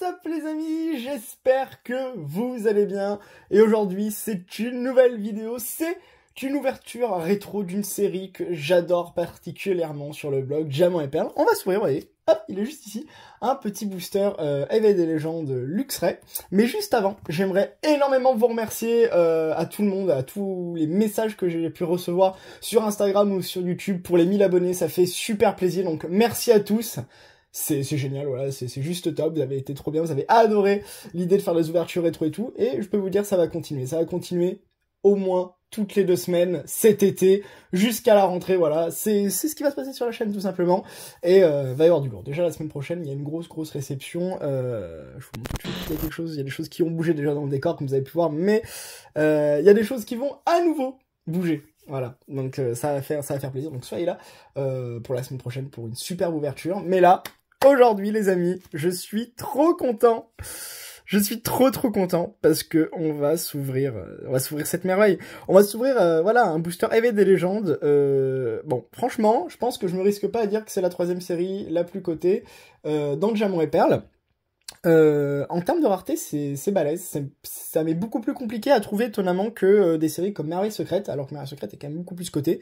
What's les amis, j'espère que vous allez bien et aujourd'hui c'est une nouvelle vidéo, c'est une ouverture rétro d'une série que j'adore particulièrement sur le blog Diamant et Perles On va s'ouvrir, vous voyez, hop, il est juste ici, un petit booster euh, Éveil des légendes Luxray. Mais juste avant, j'aimerais énormément vous remercier euh, à tout le monde, à tous les messages que j'ai pu recevoir sur Instagram ou sur YouTube pour les 1000 abonnés, ça fait super plaisir, donc merci à tous c'est génial, voilà, c'est juste top, vous avez été trop bien, vous avez adoré l'idée de faire les ouvertures rétro et tout, et je peux vous dire ça va continuer, ça va continuer au moins toutes les deux semaines cet été jusqu'à la rentrée. Voilà, c'est ce qui va se passer sur la chaîne tout simplement. Et euh, va y avoir du lourd. Déjà la semaine prochaine, il y a une grosse grosse réception. Euh, je vous montre il y a quelque chose, il y a des choses qui ont bougé déjà dans le décor comme vous avez pu voir, mais euh, il y a des choses qui vont à nouveau bouger. Voilà, donc euh, ça va faire ça va faire plaisir. Donc soyez là euh, pour la semaine prochaine pour une superbe ouverture. Mais là, aujourd'hui les amis, je suis trop content. Je suis trop trop content parce que on va s'ouvrir, euh, on va s'ouvrir cette merveille. On va s'ouvrir, euh, voilà, un booster EV des légendes. Euh, bon, franchement, je pense que je me risque pas à dire que c'est la troisième série la plus cotée euh, dans Jamon et Perle. en termes de rareté, c'est balèze. Ça m'est beaucoup plus compliqué à trouver étonnamment que des séries comme Merveille Secrète, alors que Merveille Secrète est quand même beaucoup plus cotée.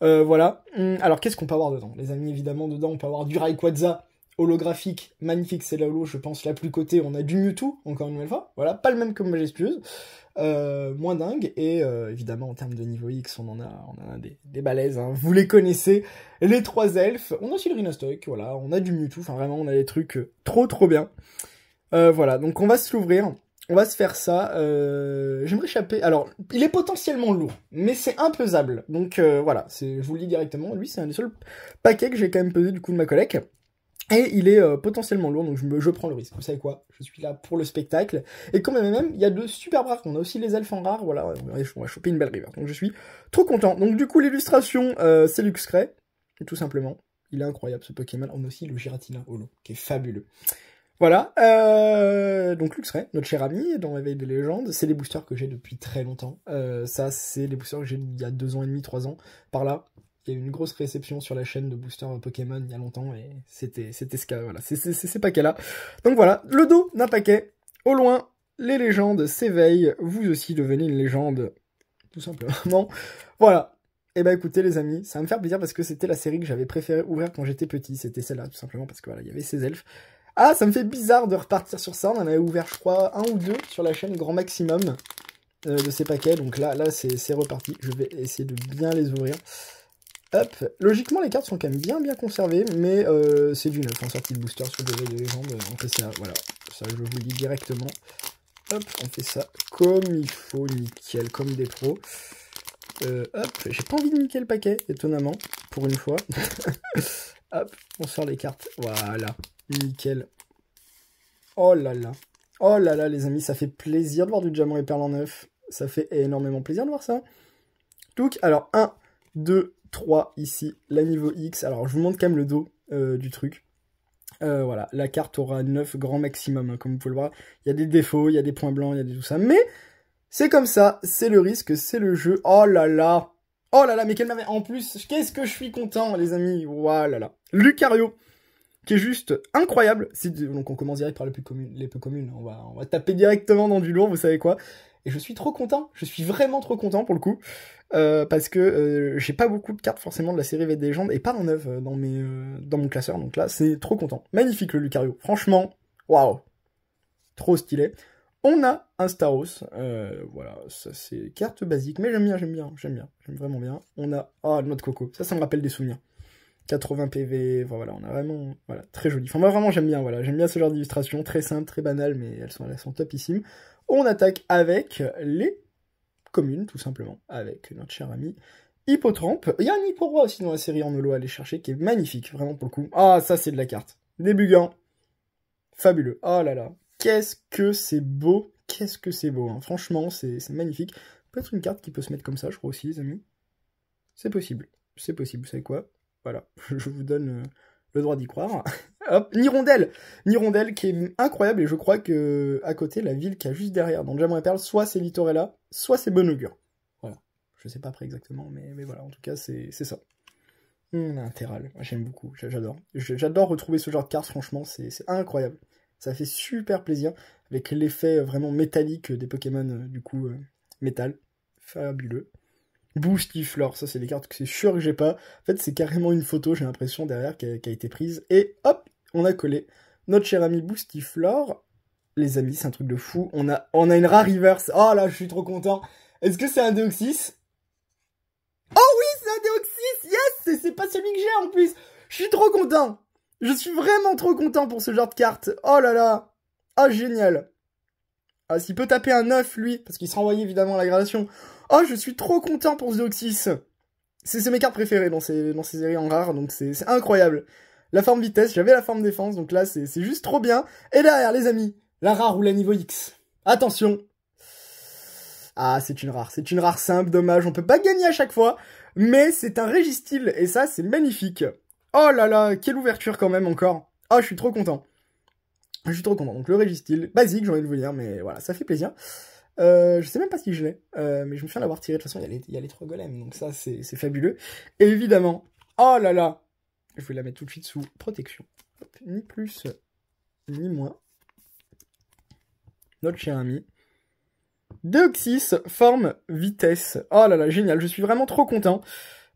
voilà. Hum, alors qu'est-ce qu'on peut avoir dedans, les amis Évidemment, dedans, on peut avoir du Rayquaza holographique, magnifique, c'est la holo, je pense, la plus cotée. On a du Mewtwo, encore une nouvelle fois. Voilà, pas le même que Majestueuse. Euh, moins dingue. Et euh, évidemment, en termes de niveau X, on en a, on a des, des balaises. Hein. Vous les connaissez. Les trois elfes. On a aussi le Rhinostock, voilà. On a du Mewtwo. Enfin, vraiment, on a des trucs euh, trop, trop bien. Euh, voilà, donc on va se l'ouvrir. On va se faire ça. Euh, j'aimerais échapper. Alors, il est potentiellement lourd, mais c'est impesable, Donc voilà, je vous le dis directement. Lui, c'est un des seuls paquets que j'ai quand même pesé du coup de ma collègue. Et il est euh, potentiellement lourd, donc je, prends le risque. Vous savez quoi Je suis là pour le spectacle. Et quand même, même il y a de super rares. On a aussi les elfes en rare. Voilà, on va choper une belle river. Donc je suis trop content. Donc du coup, l'illustration, euh, c'est Luxray, tout simplement. Il est incroyable ce Pokémon. On a aussi le Giratina Holo, qui est fabuleux. Voilà, euh, donc Luxray, notre cher ami dans Réveil des légendes, c'est les boosters que j'ai depuis très longtemps. ça, c'est les boosters que j'ai il y a deux ans et demi, trois ans, par là il y a eu une grosse réception sur la chaîne de Booster Pokémon il y a longtemps et c'était ce cas voilà c'est ces paquets là donc voilà le dos d'un paquet au loin les légendes s'éveillent vous aussi devenez une légende tout simplement voilà et eh bah ben, écoutez les amis, ça va me faire plaisir parce que c'était la série que j'avais préféré ouvrir quand j'étais petit, c'était celle-là tout simplement parce que voilà, il y avait ces elfes. Ah, ça me fait bizarre de repartir sur ça, on en avait ouvert je crois un ou deux sur la chaîne grand maximum euh, de ces paquets, donc là là c'est reparti, je vais essayer de bien les ouvrir. Hop, logiquement les cartes sont quand même bien bien conservées, mais euh, c'est du neuf en hein, sortie de booster sur le de légende euh, fait ça, voilà, ça je vous le dis directement. Hop, on fait ça comme il faut, nickel, comme des pros. Euh, hop, j'ai pas envie de niquer le paquet, étonnamment, pour une fois. hop, on sort les cartes, voilà, nickel. Oh là là, oh là là les amis, ça fait plaisir de voir du diamant et perle en neuf, ça fait énormément plaisir de voir ça. Donc, alors 1, 2, 3 ici, la niveau X. Alors je vous montre quand même le dos euh, du truc. Euh, voilà, la carte aura 9 grands maximum, hein, comme vous pouvez le voir. Il y a des défauts, il y a des points blancs, il y a tout ça. Mais c'est comme ça, c'est le risque, c'est le jeu. Oh là là Oh là là, mais quelle m'avait, En plus, qu'est-ce que je suis content, les amis Voilà là là Lucario, qui est juste incroyable. Donc on commence direct par les plus communes. Les plus communes. On, va, on va taper directement dans du lourd, vous savez quoi et je suis trop content, je suis vraiment trop content pour le coup, euh, parce que euh, j'ai pas beaucoup de cartes forcément de la série V des et pas en neuf dans, mes, euh, dans mon classeur, donc là c'est trop content. Magnifique le Lucario, franchement, waouh, trop stylé. On a un Staros, voilà, ça c'est carte basique, mais j'aime bien, j'aime bien, j'aime bien, j'aime vraiment bien. On a, ah, Noix de coco, ça ça me rappelle des souvenirs. 80 PV, voilà, on a vraiment, voilà, très joli. Enfin, moi, vraiment, j'aime bien, voilà, j'aime bien ce genre d'illustration, très simple, très banale, mais elles sont, elles sont topissimes. On attaque avec les communes, tout simplement, avec notre cher ami Hippotrempe. Il y a un Hipporoi aussi dans la série en Holo à aller chercher, qui est magnifique, vraiment, pour le coup. Ah, ça, c'est de la carte. Des Fabuleux. Oh là là. Qu'est-ce que c'est beau. Qu'est-ce que c'est beau, hein. Franchement, c'est magnifique. Peut-être une carte qui peut se mettre comme ça, je crois aussi, les amis. C'est possible. C'est possible, vous savez quoi voilà, je vous donne euh, le droit d'y croire. Hop, Nirondelle Nirondelle qui est incroyable et je crois que à côté, la ville qui a juste derrière, Donc j'aimerais Perle, soit c'est Littorella, soit c'est Bonogur, Voilà, je sais pas après exactement, mais, mais voilà, en tout cas, c'est ça. Mmh, moi j'aime beaucoup, j'adore. J'adore retrouver ce genre de cartes, franchement, c'est incroyable. Ça fait super plaisir, avec l'effet euh, vraiment métallique euh, des Pokémon, du coup, métal. Fabuleux. Boosty Flore, ça c'est les cartes que c'est sûr que j'ai pas. En fait, c'est carrément une photo, j'ai l'impression, derrière qui a, été prise. Et hop, on a collé notre cher ami Boosty Flore. Les amis, c'est un truc de fou. On a, on a une rare reverse. Oh là, je suis trop content. Est-ce que c'est un Deoxys Oh oui, c'est un Deoxys Yes C'est pas celui que j'ai en plus Je suis trop content Je suis vraiment trop content pour ce genre de carte. Oh là là Oh, génial ah, s'il peut taper un 9, lui, parce qu'il se renvoyait évidemment à la gradation. Oh, je suis trop content pour Zoxis. C'est mes cartes préférées dans ces, dans ces en rare, donc c'est incroyable. La forme vitesse, j'avais la forme défense, donc là, c'est juste trop bien. Et derrière, les amis, la rare ou la niveau X. Attention Ah, c'est une rare, c'est une rare simple, dommage, on peut pas gagner à chaque fois, mais c'est un régistyle, et ça, c'est magnifique. Oh là là, quelle ouverture quand même encore. Oh, je suis trop content. Je suis trop content. Donc le Régistil, basique, j'ai envie de vous dire, mais voilà, ça fait plaisir. Euh, je sais même pas si je l'ai, euh, mais je me souviens l'avoir tiré. De toute façon, il y, a les trois golems, donc ça, c'est fabuleux. évidemment, oh là là, je vais la mettre tout de suite sous protection. ni plus, ni moins. Notre cher ami. Deoxys, forme, vitesse. Oh là là, génial, je suis vraiment trop content.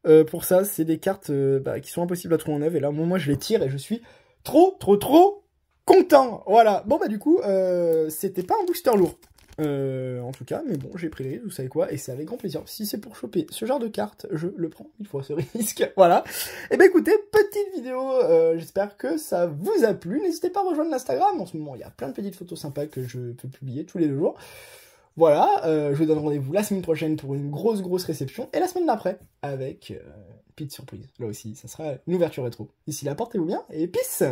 Euh, pour ça, c'est des cartes bah, qui sont impossibles à trouver en neuf. Et là, moi, je les tire et je suis trop, trop, trop content. Voilà. Bon, bah, du coup, euh, c'était pas un booster lourd. Euh, en tout cas, mais bon, j'ai pris les vous savez quoi, et c'est avec grand plaisir. Si c'est pour choper ce genre de carte, je le prends une fois ce risque. Voilà. Et eh ben écoutez, petite vidéo, euh, j'espère que ça vous a plu. N'hésitez pas à rejoindre l'Instagram, en ce moment il y a plein de petites photos sympas que je peux publier tous les deux jours. Voilà, je vous donne rendez-vous la semaine prochaine pour une grosse grosse réception, et la semaine d'après avec petite surprise. Là aussi, ça sera l'ouverture ouverture rétro. D'ici là, portez-vous bien, et peace